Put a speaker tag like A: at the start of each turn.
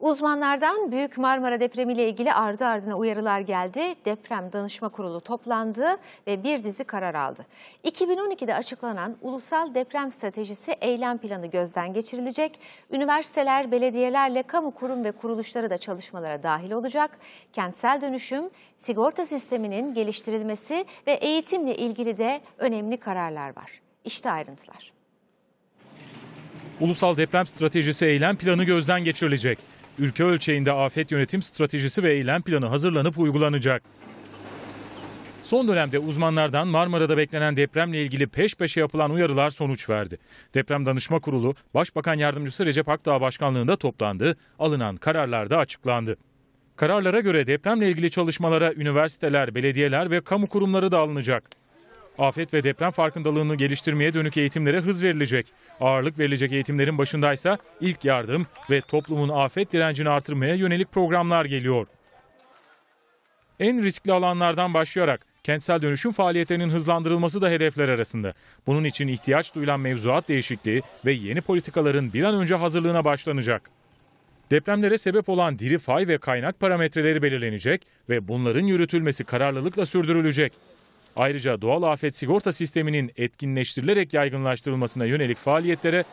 A: Uzmanlardan Büyük Marmara depremi ile ilgili ardı ardına uyarılar geldi. Deprem Danışma Kurulu toplandı ve bir dizi karar aldı. 2012'de açıklanan Ulusal Deprem Stratejisi Eylem Planı gözden geçirilecek. Üniversiteler, belediyelerle kamu kurum ve kuruluşları da çalışmalara dahil olacak. Kentsel dönüşüm, sigorta sisteminin geliştirilmesi ve eğitimle ilgili de önemli kararlar var. İşte ayrıntılar.
B: Ulusal Deprem Stratejisi Eylem Planı gözden geçirilecek. Ülke ölçeğinde afet yönetim stratejisi ve eylem planı hazırlanıp uygulanacak. Son dönemde uzmanlardan Marmara'da beklenen depremle ilgili peş peşe yapılan uyarılar sonuç verdi. Deprem Danışma Kurulu, Başbakan Yardımcısı Recep Akdağ başkanlığında toplandı, alınan kararlar da açıklandı. Kararlara göre depremle ilgili çalışmalara üniversiteler, belediyeler ve kamu kurumları da alınacak. Afet ve deprem farkındalığını geliştirmeye dönük eğitimlere hız verilecek. Ağırlık verilecek eğitimlerin başındaysa ilk yardım ve toplumun afet direncini artırmaya yönelik programlar geliyor. En riskli alanlardan başlayarak kentsel dönüşüm faaliyetlerinin hızlandırılması da hedefler arasında. Bunun için ihtiyaç duyulan mevzuat değişikliği ve yeni politikaların bir an önce hazırlığına başlanacak. Depremlere sebep olan diri fay ve kaynak parametreleri belirlenecek ve bunların yürütülmesi kararlılıkla sürdürülecek. Ayrıca doğal afet sigorta sisteminin etkinleştirilerek yaygınlaştırılmasına yönelik faaliyetlere